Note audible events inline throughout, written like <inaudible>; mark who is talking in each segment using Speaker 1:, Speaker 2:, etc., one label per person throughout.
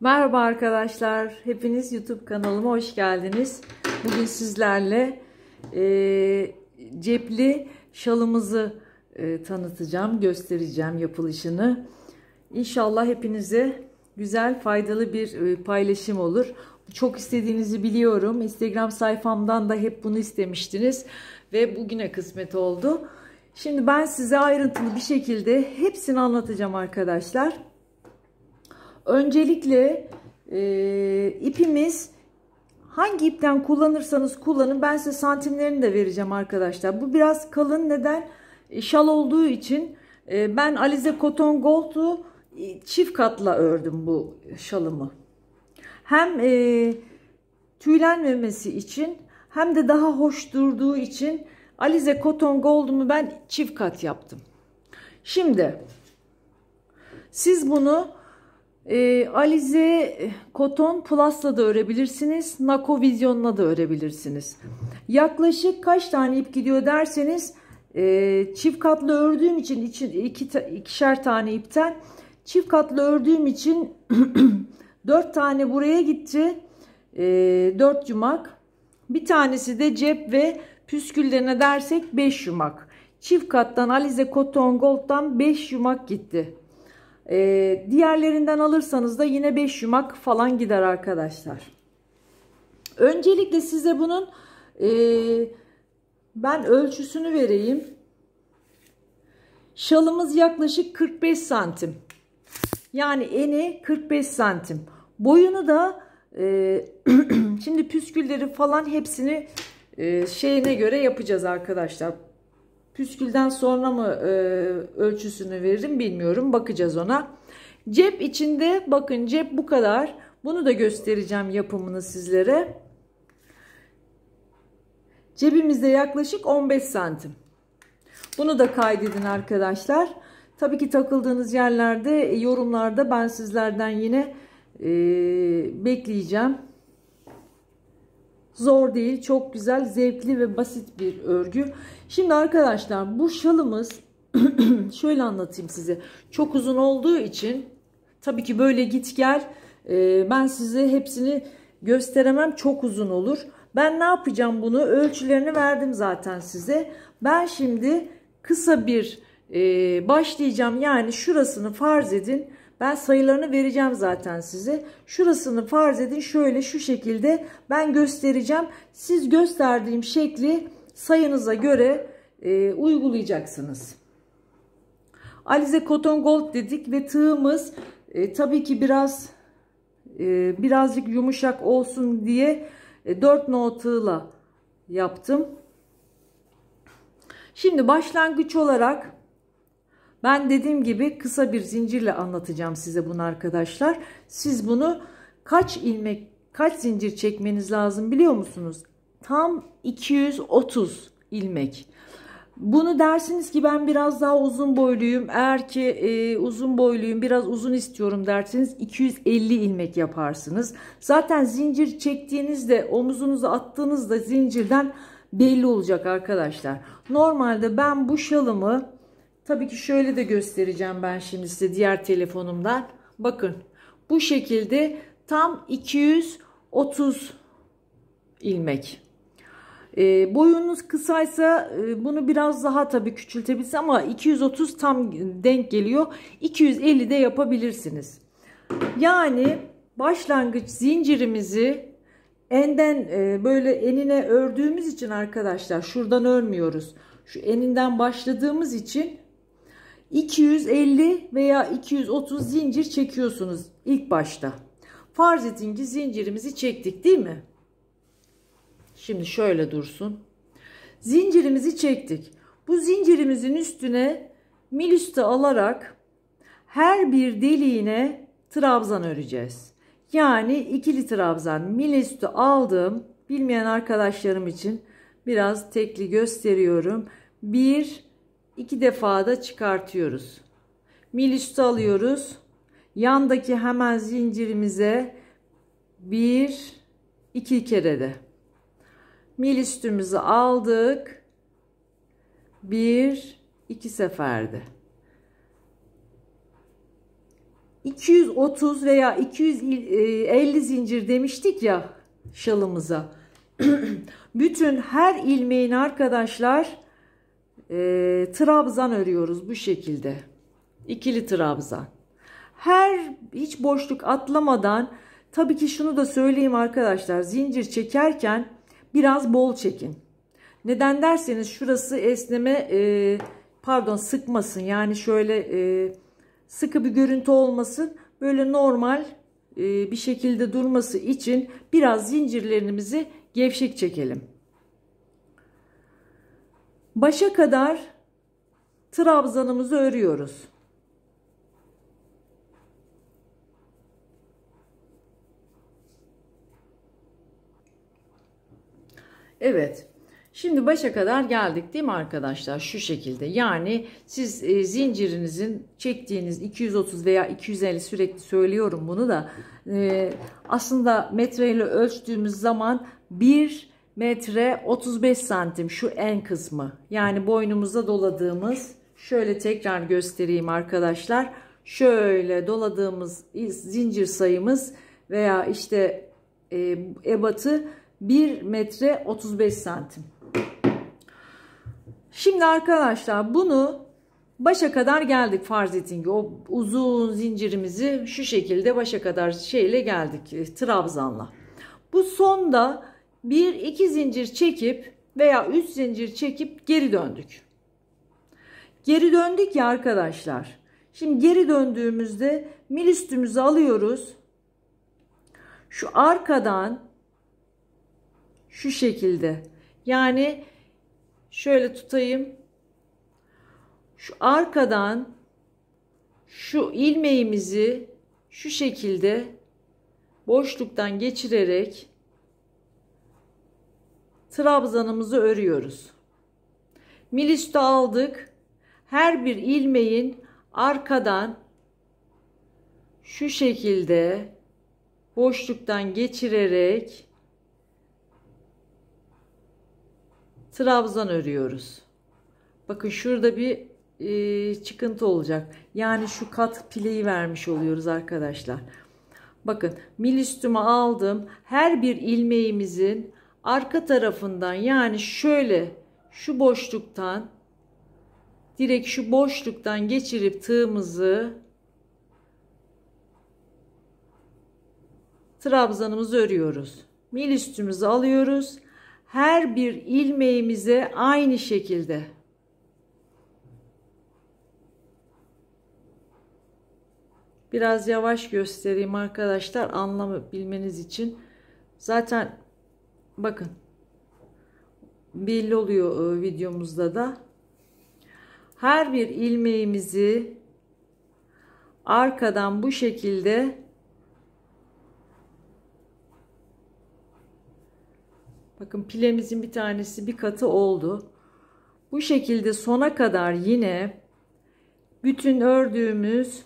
Speaker 1: Merhaba arkadaşlar, hepiniz YouTube kanalıma hoş geldiniz. Bugün sizlerle e, cepli şalımızı e, tanıtacağım, göstereceğim yapılışını. İnşallah hepinize güzel, faydalı bir e, paylaşım olur. Çok istediğinizi biliyorum. Instagram sayfamdan da hep bunu istemiştiniz ve bugüne kısmet oldu. Şimdi ben size ayrıntılı bir şekilde hepsini anlatacağım arkadaşlar. Öncelikle e, ipimiz hangi ipten kullanırsanız kullanın. Ben size santimlerini de vereceğim arkadaşlar. Bu biraz kalın neden? E, şal olduğu için e, ben Alize Koton Gold'u e, çift katla ördüm bu şalımı. Hem e, tüylenmemesi için hem de daha hoş durduğu için Alize Koton Gold'umu ben çift kat yaptım. Şimdi siz bunu ee, e, alize koton plus'la da örebilirsiniz. Nako vizyonla da örebilirsiniz. Yaklaşık kaç tane ip gidiyor derseniz e, çift katlı ördüğüm için iki, iki, ikişer tane ipten çift katlı ördüğüm için <clears throat> dört tane buraya gitti. E, 4 yumak. Bir tanesi de cep ve püsküllerine dersek beş yumak. Çift kattan Alize Koton Gold'dan beş yumak gitti. Ee, diğerlerinden alırsanız da yine 5 yumak falan gider arkadaşlar. Öncelikle size bunun e, ben ölçüsünü vereyim. Şalımız yaklaşık 45 santim. Yani eni 45 santim. Boyunu da e, <clears throat> şimdi püskülleri falan hepsini e, şeyine göre yapacağız arkadaşlar. Püskülden sonra mı e, ölçüsünü veririm bilmiyorum. Bakacağız ona. Cep içinde bakın cep bu kadar. Bunu da göstereceğim yapımını sizlere. Cebimizde yaklaşık 15 santim. Bunu da kaydedin arkadaşlar. Tabii ki takıldığınız yerlerde e, yorumlarda ben sizlerden yine e, bekleyeceğim. Zor değil, çok güzel, zevkli ve basit bir örgü. Şimdi arkadaşlar bu şalımız <clears throat> şöyle anlatayım size. Çok uzun olduğu için tabii ki böyle git gel. E, ben size hepsini gösteremem. Çok uzun olur. Ben ne yapacağım bunu? Ölçülerini verdim zaten size. Ben şimdi kısa bir e, başlayacağım. Yani şurasını farz edin. Ben sayılarını vereceğim zaten size. Şurasını farz edin şöyle şu şekilde ben göstereceğim. Siz gösterdiğim şekli sayınıza göre e, uygulayacaksınız. Alize Cotton Gold dedik ve tığımız e, tabii ki biraz e, birazcık yumuşak olsun diye e, 4 no tığla yaptım. Şimdi başlangıç olarak ben dediğim gibi kısa bir zincirle anlatacağım size bunu arkadaşlar. Siz bunu kaç ilmek kaç zincir çekmeniz lazım biliyor musunuz? Tam 230 ilmek. Bunu dersiniz ki ben biraz daha uzun boyluyum. Eğer ki e, uzun boyluyum biraz uzun istiyorum derseniz 250 ilmek yaparsınız. Zaten zincir çektiğinizde omuzunuzu attığınızda zincirden belli olacak arkadaşlar. Normalde ben bu şalımı Tabii ki şöyle de göstereceğim ben şimdi size diğer telefonumdan. Bakın bu şekilde tam 230 ilmek. E, boyunuz kısaysa e, bunu biraz daha tabii küçültebilirsiniz ama 230 tam denk geliyor. 250 de yapabilirsiniz. Yani başlangıç zincirimizi enden e, böyle enine ördüğümüz için arkadaşlar şuradan örmüyoruz. Şu eninden başladığımız için 250 veya 230 zincir çekiyorsunuz ilk başta. Farz edin ki zincirimizi çektik değil mi? Şimdi şöyle dursun. Zincirimizi çektik. Bu zincirimizin üstüne milüste alarak her bir deliğine trabzan öreceğiz. Yani ikili trabzan milüstü aldım. Bilmeyen arkadaşlarım için biraz tekli gösteriyorum. 1 iki defa da çıkartıyoruz. Mil alıyoruz. Yandaki hemen zincirimize bir iki kere de mil aldık. Bir iki seferde. 230 veya 250 zincir demiştik ya şalımıza. <clears throat> Bütün her ilmeğin arkadaşlar e, trabzan örüyoruz bu şekilde. ikili trabzan. Her hiç boşluk atlamadan tabii ki şunu da söyleyeyim arkadaşlar. Zincir çekerken biraz bol çekin. Neden derseniz şurası esneme e, pardon sıkmasın. Yani şöyle e, sıkı bir görüntü olmasın. Böyle normal e, bir şekilde durması için biraz zincirlerimizi gevşek çekelim. Başa kadar trabzanımızı örüyoruz. Evet. Şimdi başa kadar geldik değil mi arkadaşlar? Şu şekilde. Yani siz e, zincirinizin çektiğiniz 230 veya 250 sürekli söylüyorum bunu da e, aslında metreyle ölçtüğümüz zaman bir metre 35 santim şu en kısmı. Yani boynumuza doladığımız şöyle tekrar göstereyim arkadaşlar. Şöyle doladığımız zincir sayımız veya işte e, ebatı 1 metre 35 santim. Şimdi arkadaşlar bunu başa kadar geldik farz edin ki o uzun zincirimizi şu şekilde başa kadar şeyle geldik e, trabzanla. Bu sonda bir iki zincir çekip veya üç zincir çekip geri döndük. Geri döndük ya arkadaşlar. Şimdi geri döndüğümüzde mil üstümüzü alıyoruz. Şu arkadan şu şekilde. Yani şöyle tutayım. Şu arkadan şu ilmeğimizi şu şekilde boşluktan geçirerek trabzanımızı örüyoruz. Miliçte aldık. Her bir ilmeğin arkadan şu şekilde boşluktan geçirerek trabzan örüyoruz. Bakın şurada bir e, çıkıntı olacak. Yani şu kat pileyi vermiş oluyoruz arkadaşlar. Bakın mil aldım. Her bir ilmeğimizin arka tarafından yani şöyle şu boşluktan direkt şu boşluktan geçirip tığımızı trabzanımızı örüyoruz. Mil üstümüzü alıyoruz. Her bir ilmeğimize aynı şekilde Biraz yavaş göstereyim arkadaşlar anlamı bilmeniz için. Zaten bakın belli oluyor e, videomuzda da her bir ilmeğimizi arkadan bu şekilde bakın pilemizin bir tanesi bir katı oldu bu şekilde sona kadar yine bütün ördüğümüz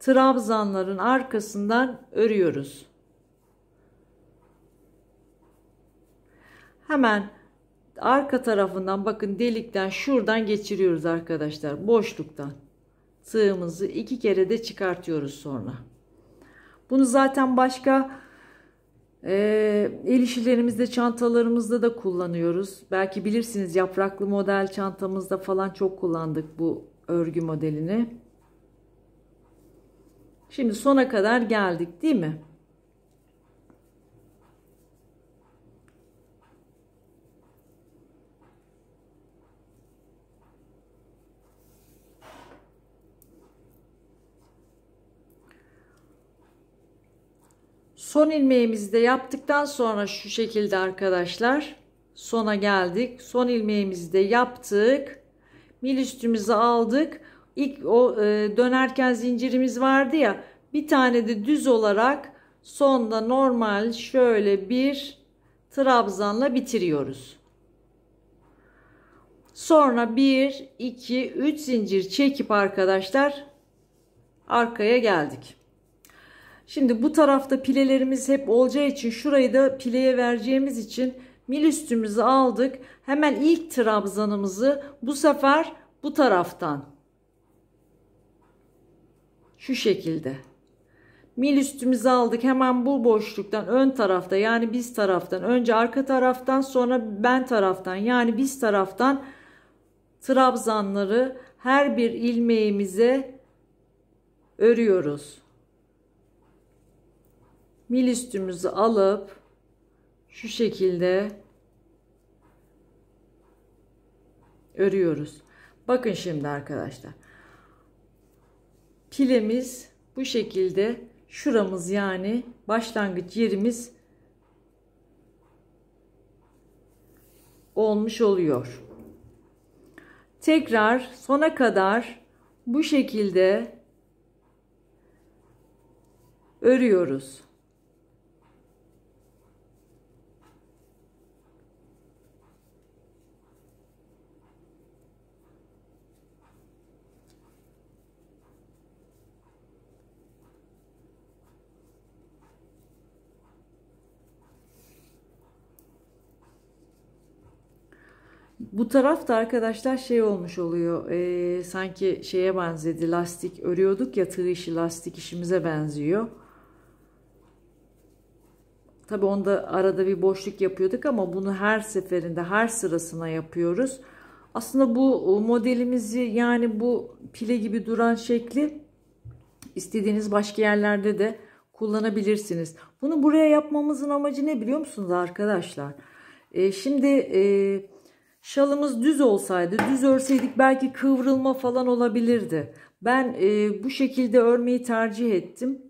Speaker 1: trabzanların arkasından örüyoruz hemen arka tarafından bakın delikten şuradan geçiriyoruz arkadaşlar boşluktan tığımızı iki kere de çıkartıyoruz sonra bunu zaten başka e, el işilerimizde çantalarımızda da kullanıyoruz belki bilirsiniz yapraklı model çantamızda falan çok kullandık bu örgü modelini şimdi sona kadar geldik değil mi Son ilmeğimizi de yaptıktan sonra şu şekilde arkadaşlar sona geldik. Son ilmeğimizi de yaptık. Mil üstümüzü aldık. İlk o e, dönerken zincirimiz vardı ya bir tane de düz olarak sonda normal şöyle bir trabzanla bitiriyoruz. Sonra 1, 2, 3 zincir çekip arkadaşlar arkaya geldik. Şimdi bu tarafta pilelerimiz hep olacağı için şurayı da pileye vereceğimiz için mil üstümüzü aldık. Hemen ilk trabzanımızı bu sefer bu taraftan şu şekilde mil üstümüzü aldık hemen bu boşluktan ön tarafta yani biz taraftan önce arka taraftan sonra ben taraftan yani biz taraftan trabzanları her bir ilmeğimize örüyoruz mil üstümüzü alıp şu şekilde örüyoruz. Bakın şimdi arkadaşlar. Pilemiz bu şekilde şuramız yani başlangıç yerimiz olmuş oluyor. Tekrar sona kadar bu şekilde örüyoruz. Bu taraf da arkadaşlar şey olmuş oluyor e, sanki şeye benzedi lastik örüyorduk ya tığ işi lastik işimize benziyor. Tabi onda arada bir boşluk yapıyorduk ama bunu her seferinde her sırasına yapıyoruz. Aslında bu modelimizi yani bu pile gibi duran şekli istediğiniz başka yerlerde de kullanabilirsiniz. Bunu buraya yapmamızın amacı ne biliyor musunuz arkadaşlar? E, şimdi e, Şalımız düz olsaydı, düz örseydik belki kıvrılma falan olabilirdi. Ben e, bu şekilde örmeyi tercih ettim.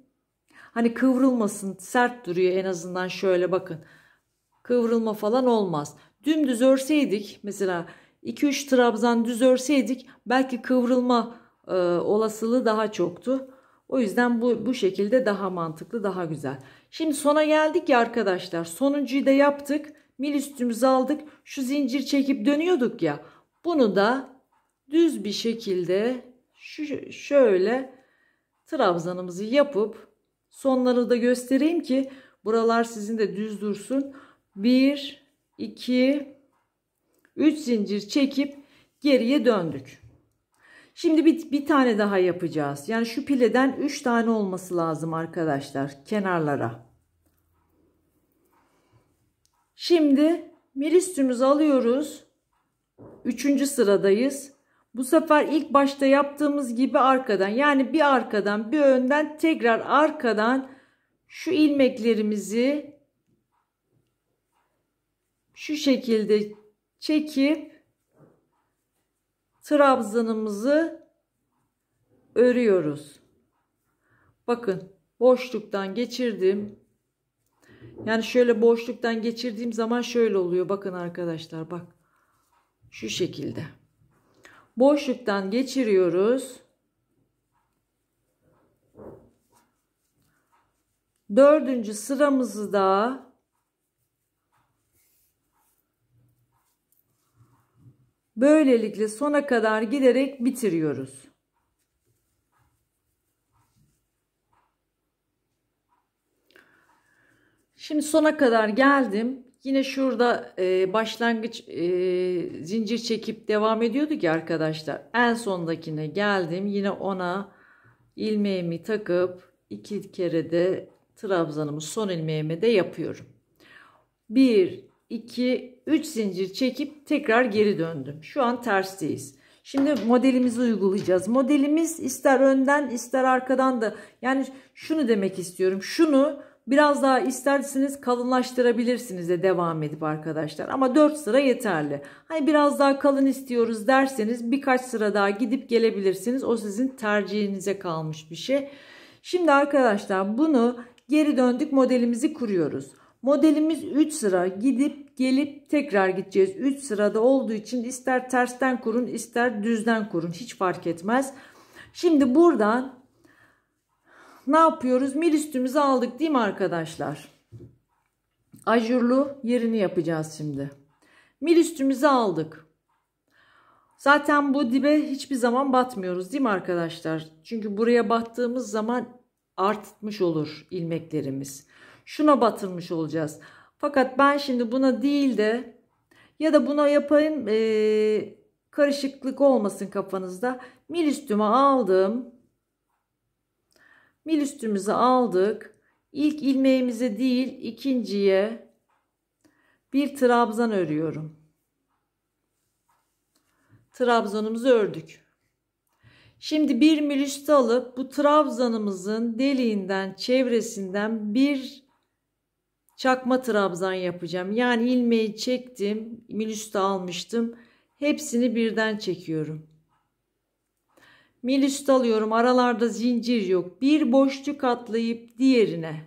Speaker 1: Hani kıvrılmasın, sert duruyor en azından şöyle bakın. Kıvrılma falan olmaz. Dümdüz örseydik mesela 2-3 trabzan düz örseydik belki kıvrılma e, olasılığı daha çoktu. O yüzden bu, bu şekilde daha mantıklı, daha güzel. Şimdi sona geldik ya arkadaşlar. Sonuncuyu da yaptık mil üstümüzü aldık. Şu zincir çekip dönüyorduk ya. Bunu da düz bir şekilde şu şöyle trabzanımızı yapıp sonları da göstereyim ki buralar sizin de düz dursun. 1 2 3 zincir çekip geriye döndük. Şimdi bir, bir tane daha yapacağız. Yani şu pileden 3 tane olması lazım arkadaşlar kenarlara. Şimdi milistümüzü alıyoruz. Üçüncü sıradayız. Bu sefer ilk başta yaptığımız gibi arkadan yani bir arkadan bir önden tekrar arkadan şu ilmeklerimizi şu şekilde çekip trabzanımızı örüyoruz. Bakın boşluktan geçirdim. Yani şöyle boşluktan geçirdiğim zaman şöyle oluyor. Bakın arkadaşlar bak. Şu şekilde. Boşluktan geçiriyoruz. Dördüncü sıramızı da böylelikle sona kadar giderek bitiriyoruz. Şimdi sona kadar geldim. Yine şurada e, başlangıç e, zincir çekip devam ediyorduk ya arkadaşlar. En sondakine geldim. Yine ona ilmeğimi takıp iki kere de trabzanımı son ilmeğime de yapıyorum. 1, 2, 3 zincir çekip tekrar geri döndüm. Şu an tersteyiz. Şimdi modelimizi uygulayacağız. Modelimiz ister önden ister arkadan da yani şunu demek istiyorum. Şunu Biraz daha isterseniz kalınlaştırabilirsiniz de devam edip arkadaşlar. Ama 4 sıra yeterli. Hani biraz daha kalın istiyoruz derseniz birkaç sıra daha gidip gelebilirsiniz. O sizin tercihinize kalmış bir şey. Şimdi arkadaşlar bunu geri döndük modelimizi kuruyoruz. Modelimiz 3 sıra gidip gelip tekrar gideceğiz. 3 sırada olduğu için ister tersten kurun ister düzden kurun hiç fark etmez. Şimdi buradan ne yapıyoruz? Mil üstümüzü aldık değil mi arkadaşlar? Ajurlu yerini yapacağız şimdi. Mil üstümüzü aldık. Zaten bu dibe hiçbir zaman batmıyoruz değil mi arkadaşlar? Çünkü buraya battığımız zaman artmış olur ilmeklerimiz. Şuna batırmış olacağız. Fakat ben şimdi buna değil de ya da buna yapayım e, karışıklık olmasın kafanızda. Mil üstüme aldım. Mil üstümüzü aldık. İlk ilmeğimize değil ikinciye bir trabzan örüyorum. Trabzanımızı ördük. Şimdi bir mil üstü alıp bu trabzanımızın deliğinden çevresinden bir çakma trabzan yapacağım. Yani ilmeği çektim, mil üstü almıştım. Hepsini birden çekiyorum. Mil üst alıyorum. Aralarda zincir yok. Bir boşluk atlayıp diğerine.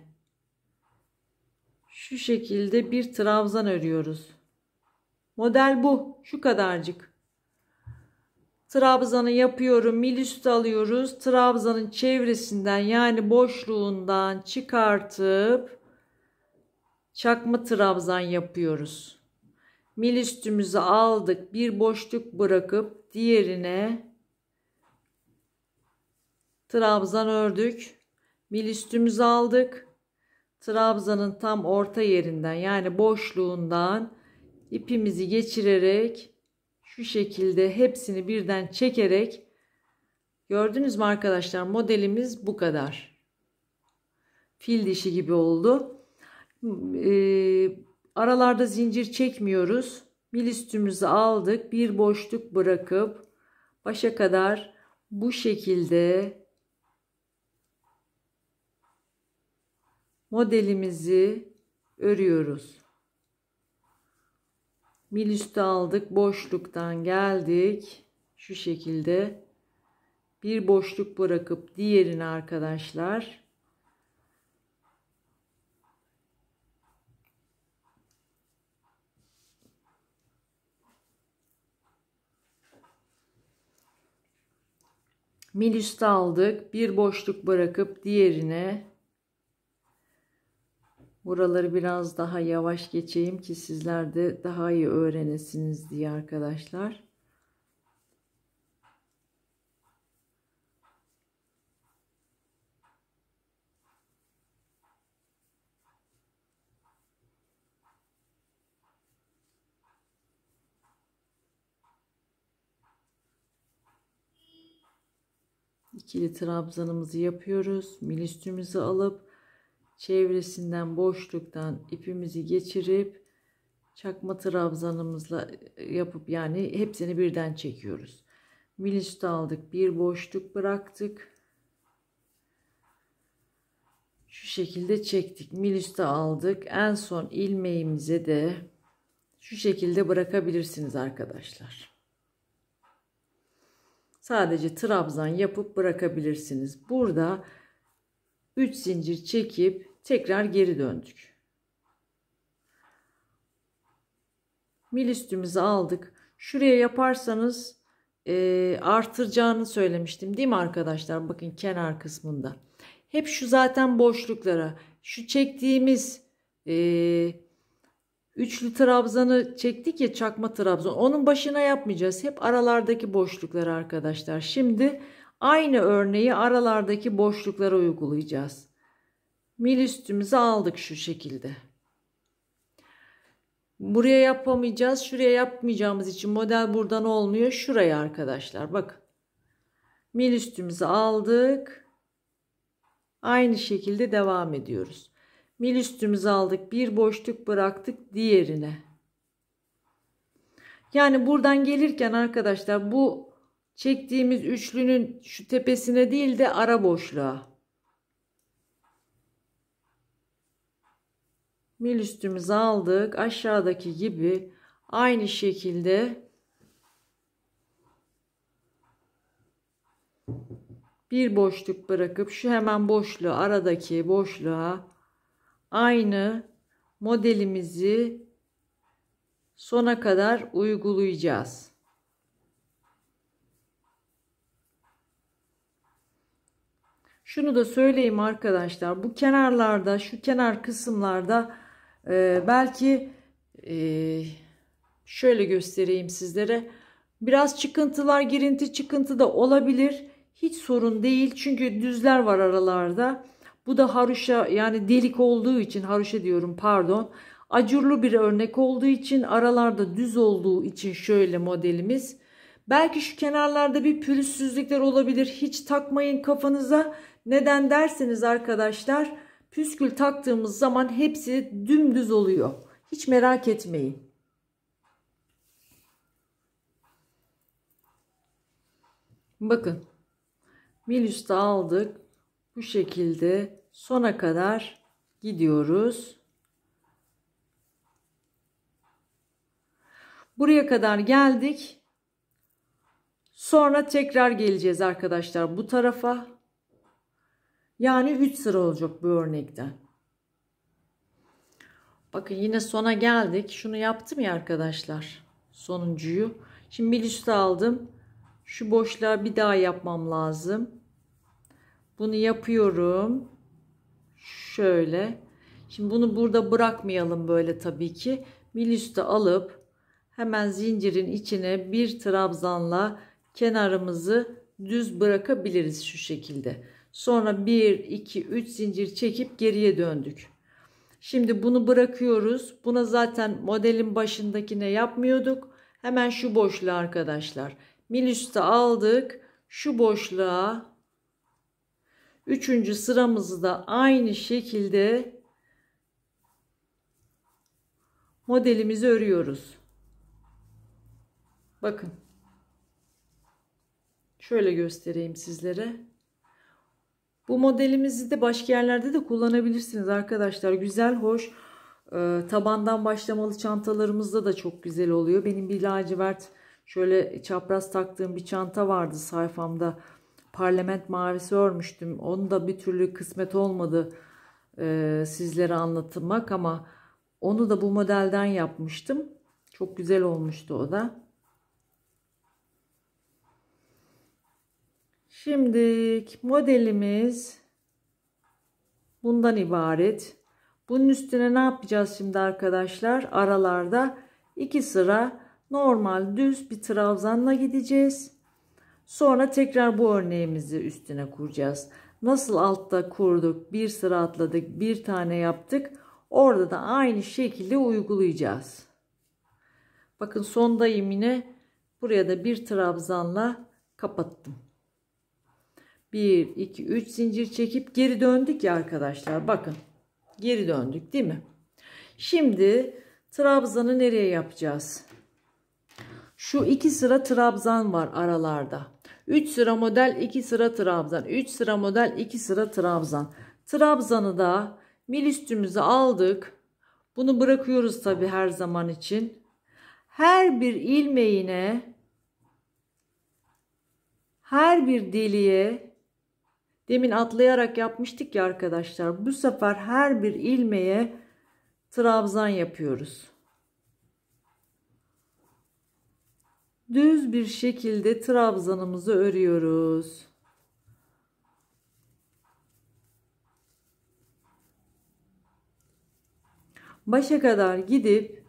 Speaker 1: Şu şekilde bir trabzan örüyoruz. Model bu. Şu kadarcık. Trabzanı yapıyorum. Mil üstü alıyoruz. Trabzanın çevresinden yani boşluğundan çıkartıp çakma trabzan yapıyoruz. Mil üstümüzü aldık. Bir boşluk bırakıp diğerine Trabzan ördük. Mil üstümüzü aldık. Trabzanın tam orta yerinden yani boşluğundan ipimizi geçirerek şu şekilde hepsini birden çekerek gördünüz mü arkadaşlar modelimiz bu kadar. Fil dişi gibi oldu. Ee, aralarda zincir çekmiyoruz. Mil üstümüzü aldık. Bir boşluk bırakıp başa kadar bu şekilde modelimizi örüyoruz. Mil üstü aldık. Boşluktan geldik. Şu şekilde bir boşluk bırakıp diğerini arkadaşlar Mil üstü aldık. Bir boşluk bırakıp diğerine Buraları biraz daha yavaş geçeyim ki sizler de daha iyi öğrenesiniz diye arkadaşlar. İkili trabzanımızı yapıyoruz. Milistümüzü alıp çevresinden boşluktan ipimizi geçirip çakma trabzanımızla e, yapıp yani hepsini birden çekiyoruz. Milüstü aldık. Bir boşluk bıraktık. Şu şekilde çektik. Milüstü aldık. En son ilmeğimize de şu şekilde bırakabilirsiniz arkadaşlar. Sadece trabzan yapıp bırakabilirsiniz. Burada 3 zincir çekip tekrar geri döndük. Mil üstümüzü aldık. Şuraya yaparsanız e, artıracağını söylemiştim değil mi arkadaşlar? Bakın kenar kısmında. Hep şu zaten boşluklara. Şu çektiğimiz e, üçlü trabzanı çektik ya çakma trabzan. Onun başına yapmayacağız. Hep aralardaki boşlukları arkadaşlar. Şimdi Aynı örneği aralardaki boşluklara uygulayacağız. Mil üstümüzü aldık şu şekilde. Buraya yapamayacağız. Şuraya yapmayacağımız için model buradan olmuyor. Şuraya arkadaşlar bak. Mil üstümüzü aldık. Aynı şekilde devam ediyoruz. Mil üstümüzü aldık. Bir boşluk bıraktık diğerine. Yani buradan gelirken arkadaşlar bu çektiğimiz üçlünün şu tepesine değil de ara boşluğa. Mil üstümüzü aldık. Aşağıdaki gibi aynı şekilde bir boşluk bırakıp şu hemen boşluğu aradaki boşluğa aynı modelimizi sona kadar uygulayacağız. Şunu da söyleyeyim arkadaşlar. Bu kenarlarda şu kenar kısımlarda e, belki e, şöyle göstereyim sizlere. Biraz çıkıntılar girinti çıkıntı da olabilir. Hiç sorun değil. Çünkü düzler var aralarda. Bu da haruşa yani delik olduğu için haruşa diyorum pardon. Acurlu bir örnek olduğu için aralarda düz olduğu için şöyle modelimiz. Belki şu kenarlarda bir pürüzsüzlükler olabilir. Hiç takmayın kafanıza. Neden dersiniz arkadaşlar püskül taktığımız zaman hepsi dümdüz oluyor. Hiç merak etmeyin. Bakın. Milüs'te aldık. Bu şekilde sona kadar gidiyoruz. Buraya kadar geldik. Sonra tekrar geleceğiz arkadaşlar bu tarafa. Yani 3 sıra olacak bu örnekte. Bakın yine sona geldik. Şunu yaptım ya arkadaşlar. Sonuncuyu. Şimdi bir üstü aldım. Şu boşluğa bir daha yapmam lazım. Bunu yapıyorum. Şöyle. Şimdi bunu burada bırakmayalım böyle tabii ki. Bir üstü alıp hemen zincirin içine bir trabzanla kenarımızı düz bırakabiliriz şu şekilde. Sonra 1, 2, 3 zincir çekip geriye döndük. Şimdi bunu bırakıyoruz. Buna zaten modelin başındakine yapmıyorduk. Hemen şu boşluğa arkadaşlar. Mil üstü aldık. Şu boşluğa üçüncü sıramızı da aynı şekilde modelimizi örüyoruz. Bakın. Şöyle göstereyim sizlere. Bu modelimizi de başka yerlerde de kullanabilirsiniz arkadaşlar. Güzel, hoş. E, tabandan başlamalı çantalarımızda da çok güzel oluyor. Benim bir lacivert şöyle çapraz taktığım bir çanta vardı sayfamda. Parlament mavisi örmüştüm. Onu da bir türlü kısmet olmadı e, sizlere anlatmak ama onu da bu modelden yapmıştım. Çok güzel olmuştu o da. Şimdi modelimiz bundan ibaret. Bunun üstüne ne yapacağız şimdi arkadaşlar? Aralarda iki sıra normal düz bir trabzanla gideceğiz. Sonra tekrar bu örneğimizi üstüne kuracağız. Nasıl altta kurduk, bir sıra atladık, bir tane yaptık. Orada da aynı şekilde uygulayacağız. Bakın sondayım yine. Buraya da bir trabzanla kapattım. 1, 2, 3 zincir çekip geri döndük ya arkadaşlar. Bakın geri döndük değil mi? Şimdi trabzanı nereye yapacağız? Şu iki sıra trabzan var aralarda. 3 sıra model 2 sıra trabzan. 3 sıra model 2 sıra trabzan. Trabzanı da mil üstümüzü aldık. Bunu bırakıyoruz tabi her zaman için. Her bir ilmeğine her bir deliğe Demin atlayarak yapmıştık ya arkadaşlar. Bu sefer her bir ilmeğe trabzan yapıyoruz. Düz bir şekilde trabzanımızı örüyoruz. Başa kadar gidip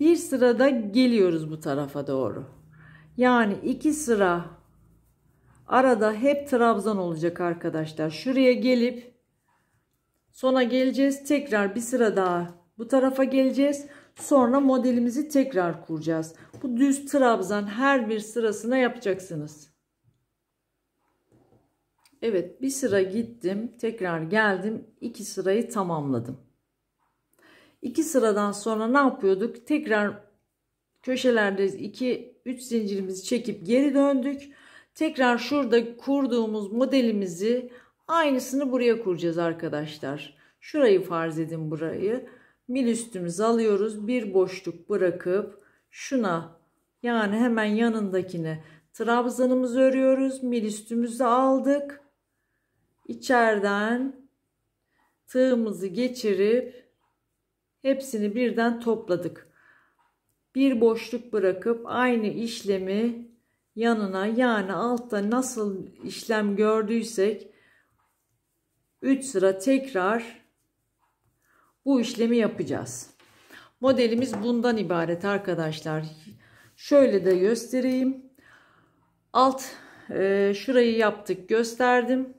Speaker 1: bir sırada geliyoruz bu tarafa doğru. Yani iki sıra Arada hep trabzan olacak arkadaşlar. Şuraya gelip sona geleceğiz. Tekrar bir sıra daha bu tarafa geleceğiz. Sonra modelimizi tekrar kuracağız. Bu düz trabzan her bir sırasına yapacaksınız. Evet bir sıra gittim. Tekrar geldim. iki sırayı tamamladım. İki sıradan sonra ne yapıyorduk? Tekrar köşelerde 2-3 zincirimizi çekip geri döndük tekrar şurada kurduğumuz modelimizi aynısını buraya kuracağız arkadaşlar. Şurayı farz edin burayı. Mil üstümüzü alıyoruz. Bir boşluk bırakıp şuna yani hemen yanındakine trabzanımızı örüyoruz. Mil üstümüzü aldık. İçeriden tığımızı geçirip hepsini birden topladık. Bir boşluk bırakıp aynı işlemi yanına yani altta nasıl işlem gördüysek 3 sıra tekrar bu işlemi yapacağız. Modelimiz bundan ibaret arkadaşlar. Şöyle de göstereyim. Alt e, şurayı yaptık gösterdim.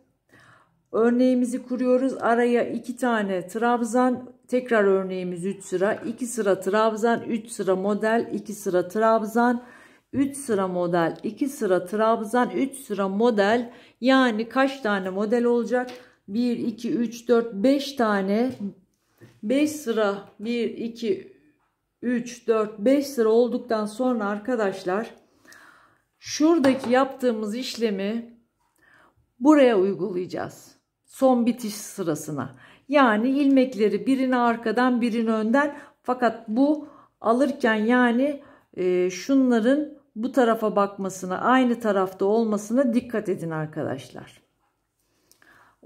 Speaker 1: Örneğimizi kuruyoruz. Araya 2 tane trabzan tekrar örneğimiz 3 sıra 2 sıra trabzan 3 sıra model 2 sıra trabzan 3 sıra model, 2 sıra trabzan, 3 sıra model. Yani kaç tane model olacak? 1, 2, 3, 4, 5 tane 5 sıra 1, 2, 3, 4, 5 sıra olduktan sonra arkadaşlar şuradaki yaptığımız işlemi buraya uygulayacağız. Son bitiş sırasına. Yani ilmekleri birini arkadan birini önden fakat bu alırken yani e, şunların bu tarafa bakmasına, aynı tarafta olmasına dikkat edin arkadaşlar.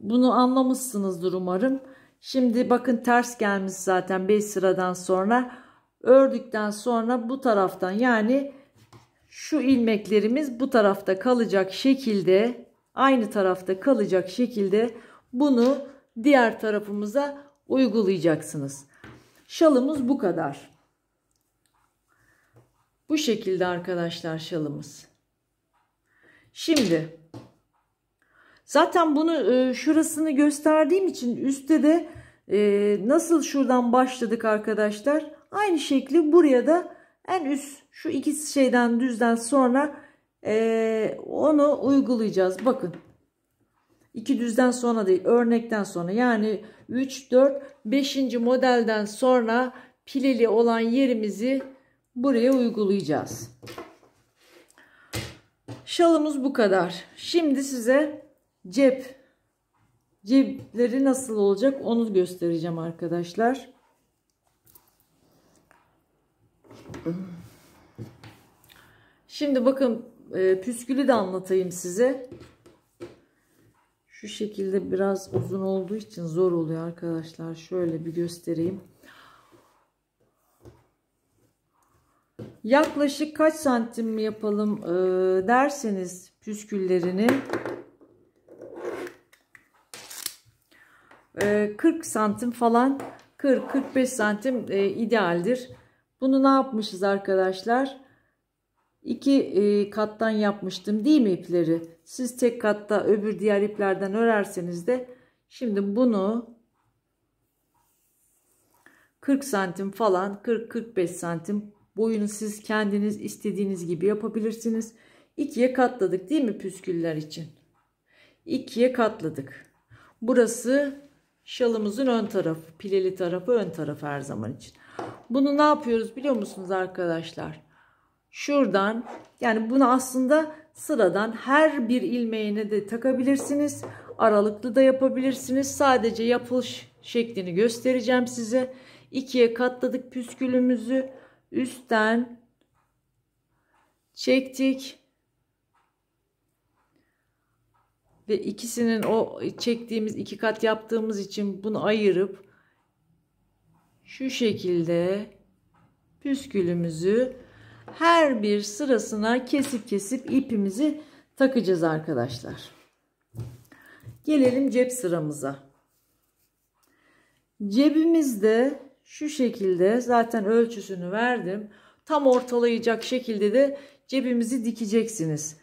Speaker 1: Bunu anlamışsınızdır umarım. Şimdi bakın ters gelmiş zaten 5 sıradan sonra. Ördükten sonra bu taraftan yani şu ilmeklerimiz bu tarafta kalacak şekilde aynı tarafta kalacak şekilde bunu diğer tarafımıza uygulayacaksınız. Şalımız bu kadar. Bu şekilde arkadaşlar şalımız. Şimdi zaten bunu e, şurasını gösterdiğim için üstte de e, nasıl şuradan başladık arkadaşlar. Aynı şekli buraya da en üst şu iki şeyden düzden sonra e, onu uygulayacağız. Bakın iki düzden sonra değil örnekten sonra yani 3, 4, 5. modelden sonra pileli olan yerimizi buraya uygulayacağız. Şalımız bu kadar. Şimdi size cep cepleri nasıl olacak onu göstereceğim arkadaşlar. Şimdi bakın e, püskülü de anlatayım size. Şu şekilde biraz uzun olduğu için zor oluyor arkadaşlar. Şöyle bir göstereyim. Yaklaşık kaç santim mi yapalım e, derseniz püsküllerini e, 40 santim falan 40-45 santim e, idealdir. Bunu ne yapmışız arkadaşlar? İki e, kattan yapmıştım değil mi ipleri? Siz tek katta öbür diğer iplerden örerseniz de şimdi bunu 40 santim falan 40-45 santim Boyunu siz kendiniz istediğiniz gibi yapabilirsiniz. İkiye katladık değil mi püsküller için? İkiye katladık. Burası şalımızın ön tarafı. Pileli tarafı ön tarafı her zaman için. Bunu ne yapıyoruz biliyor musunuz arkadaşlar? Şuradan yani bunu aslında sıradan her bir ilmeğine de takabilirsiniz. Aralıklı da yapabilirsiniz. Sadece yapılış şeklini göstereceğim size. İkiye katladık püskülümüzü üstten çektik. Ve ikisinin o çektiğimiz iki kat yaptığımız için bunu ayırıp şu şekilde püskülümüzü her bir sırasına kesip kesip ipimizi takacağız arkadaşlar. Gelelim cep sıramıza. Cebimizde şu şekilde zaten ölçüsünü verdim. Tam ortalayacak şekilde de cebimizi dikeceksiniz.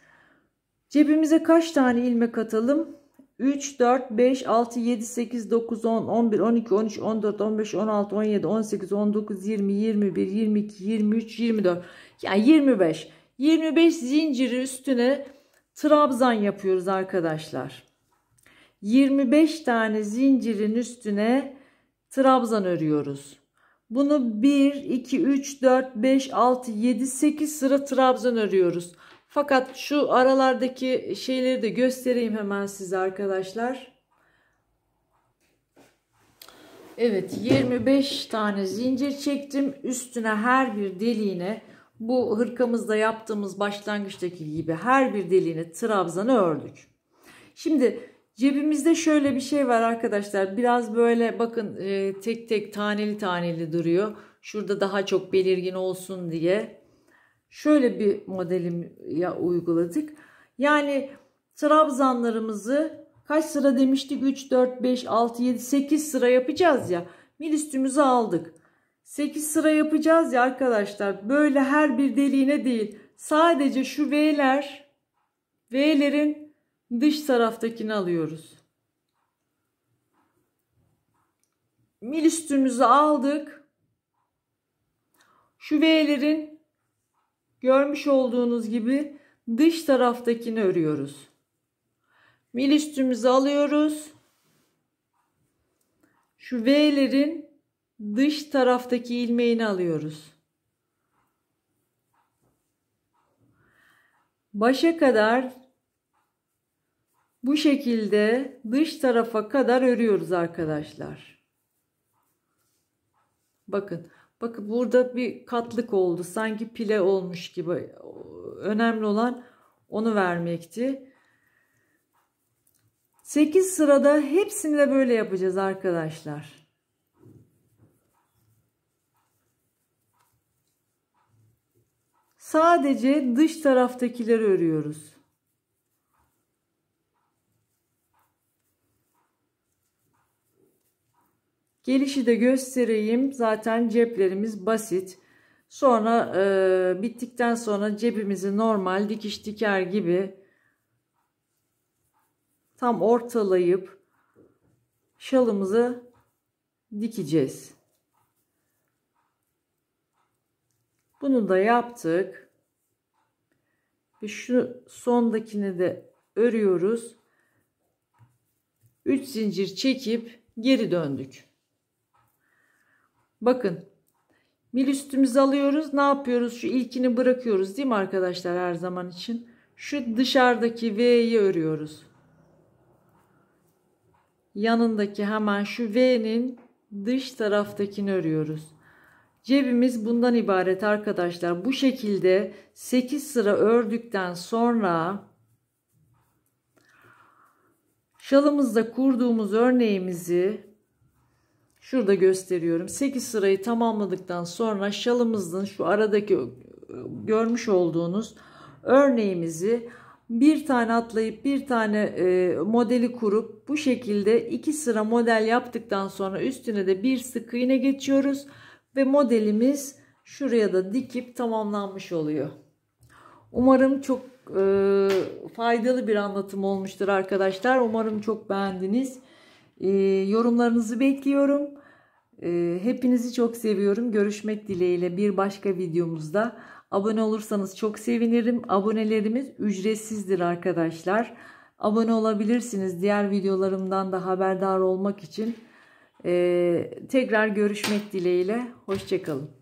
Speaker 1: Cebimize kaç tane ilmek atalım? 3, 4, 5, 6, 7, 8, 9, 10, 11, 12, 13, 14, 15, 16, 17, 18, 19, 20, 21, 22, 23, 24. Yani 25. 25 zinciri üstüne trabzan yapıyoruz arkadaşlar. 25 tane zincirin üstüne trabzan örüyoruz. Bunu 1, 2, 3, 4, 5, 6, 7, 8 sıra trabzan örüyoruz. Fakat şu aralardaki şeyleri de göstereyim hemen size arkadaşlar. Evet 25 tane zincir çektim. Üstüne her bir deliğine bu hırkamızda yaptığımız başlangıçtaki gibi her bir deliğine trabzanı ördük. Şimdi Cebimizde şöyle bir şey var arkadaşlar. Biraz böyle bakın e, tek tek taneli taneli duruyor. Şurada daha çok belirgin olsun diye. Şöyle bir modelim ya uyguladık. Yani trabzanlarımızı kaç sıra demiştik? 3, 4, 5, 6, 7, 8 sıra yapacağız ya. Mil üstümüzü aldık. 8 sıra yapacağız ya arkadaşlar. Böyle her bir deliğine değil. Sadece şu V'ler V'lerin dış taraftakini alıyoruz. Mil üstümüzü aldık. Şu V'lerin görmüş olduğunuz gibi dış taraftakini örüyoruz. Mil üstümüzü alıyoruz. Şu V'lerin dış taraftaki ilmeğini alıyoruz. Başa kadar bu şekilde dış tarafa kadar örüyoruz arkadaşlar. Bakın. Bakın burada bir katlık oldu. Sanki pile olmuş gibi. Önemli olan onu vermekti. 8 sırada hepsini de böyle yapacağız arkadaşlar. Sadece dış taraftakileri örüyoruz. Gelişi de göstereyim. Zaten ceplerimiz basit. Sonra e, bittikten sonra cebimizi normal dikiş diker gibi tam ortalayıp şalımızı dikeceğiz. Bunu da yaptık. Ve şu sondakini de örüyoruz. 3 zincir çekip geri döndük. Bakın mil üstümüzü alıyoruz. Ne yapıyoruz? Şu ilkini bırakıyoruz değil mi arkadaşlar her zaman için? Şu dışarıdaki V'yi örüyoruz. Yanındaki hemen şu V'nin dış taraftakini örüyoruz. Cebimiz bundan ibaret arkadaşlar. Bu şekilde 8 sıra ördükten sonra şalımızda kurduğumuz örneğimizi Şurada gösteriyorum. 8 sırayı tamamladıktan sonra şalımızın şu aradaki e, görmüş olduğunuz örneğimizi bir tane atlayıp bir tane e, modeli kurup bu şekilde iki sıra model yaptıktan sonra üstüne de bir sık iğne geçiyoruz ve modelimiz şuraya da dikip tamamlanmış oluyor. Umarım çok e, faydalı bir anlatım olmuştur arkadaşlar. Umarım çok beğendiniz. E, yorumlarınızı bekliyorum. E, hepinizi çok seviyorum. Görüşmek dileğiyle bir başka videomuzda. Abone olursanız çok sevinirim. Abonelerimiz ücretsizdir arkadaşlar. Abone olabilirsiniz diğer videolarımdan da haberdar olmak için. E, tekrar görüşmek dileğiyle. Hoşçakalın.